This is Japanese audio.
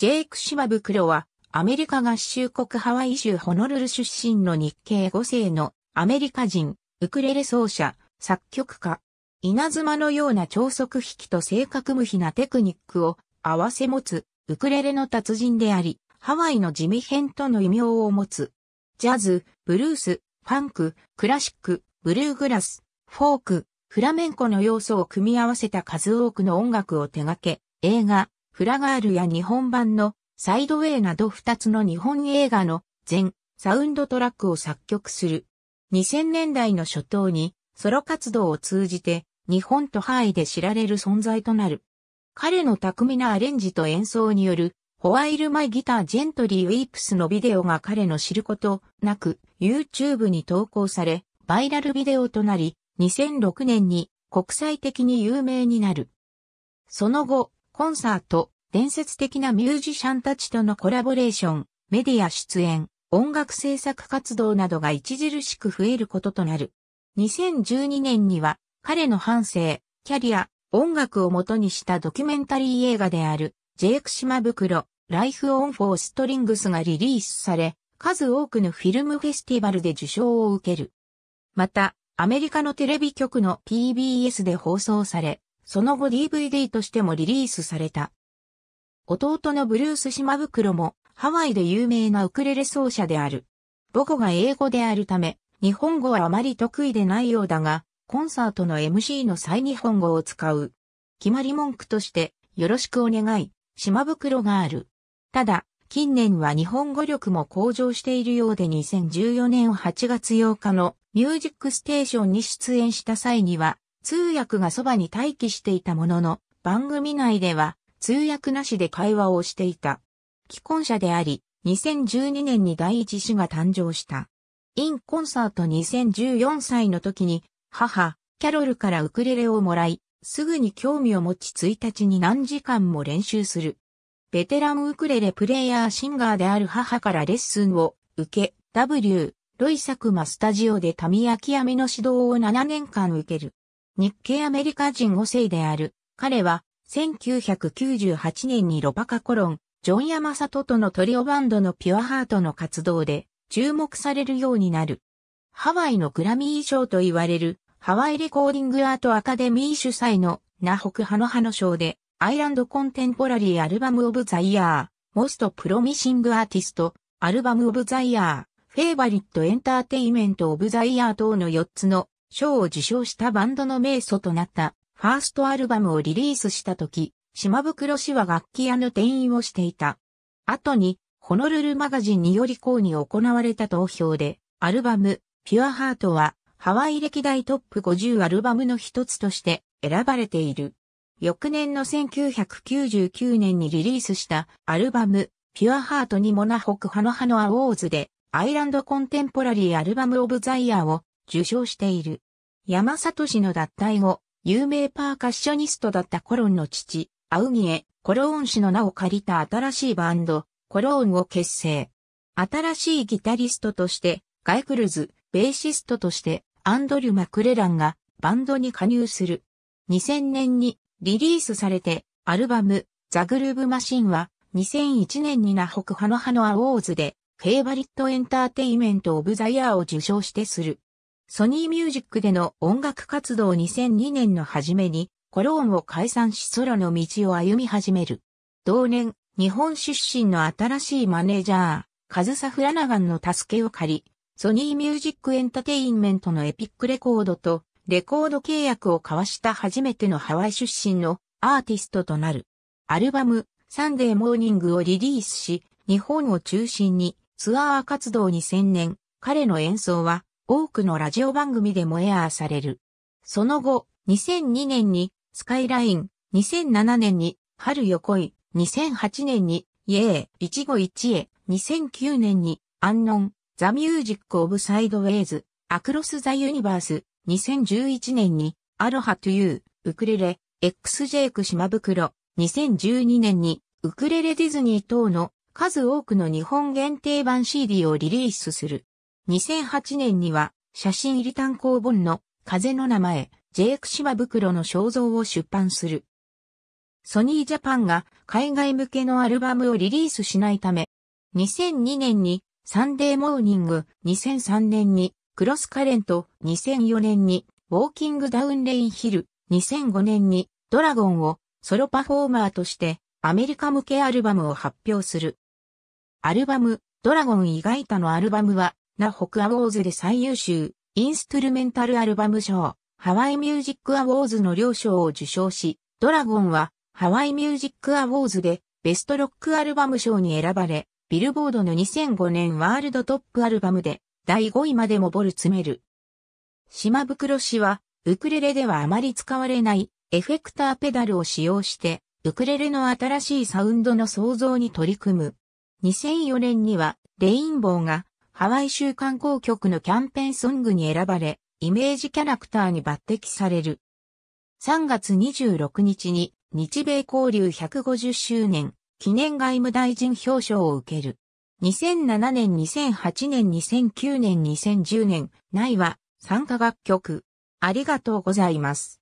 ジェイク・シマブクロは、アメリカ合衆国ハワイ州ホノルル出身の日系5世のアメリカ人、ウクレレ奏者、作曲家。稲妻のような超速弾きと正確無比なテクニックを合わせ持つウクレレの達人であり、ハワイの地味編との異名を持つ。ジャズ、ブルース、ファンク、クラシック、ブルーグラス、フォーク、フラメンコの要素を組み合わせた数多くの音楽を手掛け、映画、フラガールや日本版のサイドウェイなど2つの日本映画の全サウンドトラックを作曲する。2000年代の初頭にソロ活動を通じて日本とハイで知られる存在となる。彼の巧みなアレンジと演奏によるホワイルマイギタージェントリーウィープスのビデオが彼の知ることなく YouTube に投稿されバイラルビデオとなり2006年に国際的に有名になる。その後、コンサート、伝説的なミュージシャンたちとのコラボレーション、メディア出演、音楽制作活動などが著しく増えることとなる。2012年には彼の半生、キャリア、音楽をもとにしたドキュメンタリー映画である、ジェイク島袋、ライフオンフォーストリングスがリリースされ、数多くのフィルムフェスティバルで受賞を受ける。また、アメリカのテレビ局の PBS で放送され、その後 DVD としてもリリースされた。弟のブルース島袋もハワイで有名なウクレレ奏者である。母語が英語であるため、日本語はあまり得意でないようだが、コンサートの MC の際日本語を使う。決まり文句として、よろしくお願い、島袋がある。ただ、近年は日本語力も向上しているようで2014年8月8日のミュージックステーションに出演した際には、通訳がそばに待機していたものの、番組内では通訳なしで会話をしていた。既婚者であり、2012年に第一子が誕生した。インコンサート2014歳の時に、母、キャロルからウクレレをもらい、すぐに興味を持ち1日に何時間も練習する。ベテランウクレレプレイヤーシンガーである母からレッスンを受け、W、ロイサクマスタジオでヤキき闇の指導を7年間受ける。日系アメリカ人5世である。彼は1998年にロパカコロン、ジョン山里とのトリオバンドのピュアハートの活動で注目されるようになる。ハワイのグラミー賞と言われるハワイレコーディングアートアカデミー主催のナホクハノハノ賞でアイランドコンテンポラリーアルバムオブザイヤー、モストプロミシングアーティスト、アルバムオブザイヤー、フェイバリットエンターテイメントオブザイヤー等の4つの賞を受賞したバンドの名素となったファーストアルバムをリリースした時、島袋氏は楽器屋の店員をしていた。後に、ホノルルマガジンによりうに行われた投票で、アルバム、ピュアハートは、ハワイ歴代トップ50アルバムの一つとして選ばれている。翌年の1999年にリリースしたアルバム、ピュアハートにモナホクハノハノアウォーズで、アイランドコンテンポラリーアルバムオブザイヤーを受賞している。山里氏の脱退後、有名パーカッショニストだったコロンの父、アウギエ、コローン氏の名を借りた新しいバンド、コローンを結成。新しいギタリストとして、ガイクルズ、ベーシストとして、アンドリュ・マクレランがバンドに加入する。2000年にリリースされて、アルバム、ザ・グルーブ・マシンは、2001年にナホクハノハノアウォーズで、フェイバリット・エンターテイメント・オブ・ザ・イヤーを受賞してする。ソニーミュージックでの音楽活動2002年の初めに、コローンを解散しソロの道を歩み始める。同年、日本出身の新しいマネージャー、カズサ・フラナガンの助けを借り、ソニーミュージックエンタテインメントのエピックレコードとレコード契約を交わした初めてのハワイ出身のアーティストとなる。アルバム、サンデーモーニングをリリースし、日本を中心にツアー活動に専念、彼の演奏は多くのラジオ番組でもエアーされる。その後、2002年にスカイライン、2007年に春横井、2008年にイエー、一期一会、2009年にアンノン、ザ・ミュージック・オブ・サイドウェイズ、アクロス・ザ・ユニバース、2011年にアロハ・トゥ・ユー、ウクレレ、XJ ブクロ、2012年にウクレレディズニー等の数多くの日本限定版 CD をリリースする。2008年には写真入り単行本の風の名前、ジェイクシマ袋の肖像を出版する。ソニージャパンが海外向けのアルバムをリリースしないため、2002年にサンデーモーニング、2003年にクロスカレント、2004年にウォーキングダウンレインヒル、2005年にドラゴンをソロパフォーマーとしてアメリカ向けアルバムを発表する。アルバム、ドラゴン以外他のアルバムはなク・アウォーズで最優秀、インストゥルメンタルアルバム賞、ハワイミュージックアウォーズの両賞を受賞し、ドラゴンはハワイミュージックアウォーズでベストロックアルバム賞に選ばれ、ビルボードの2005年ワールドトップアルバムで第5位までもボル詰める。島袋氏は、ウクレレではあまり使われないエフェクターペダルを使用して、ウクレレの新しいサウンドの創造に取り組む。2004年には、レインボーがハワイ州観光局のキャンペーンソングに選ばれ、イメージキャラクターに抜擢される。3月26日に日米交流150周年記念外務大臣表彰を受ける。2007年、2008年、2009年、2010年、内は参加楽曲。ありがとうございます。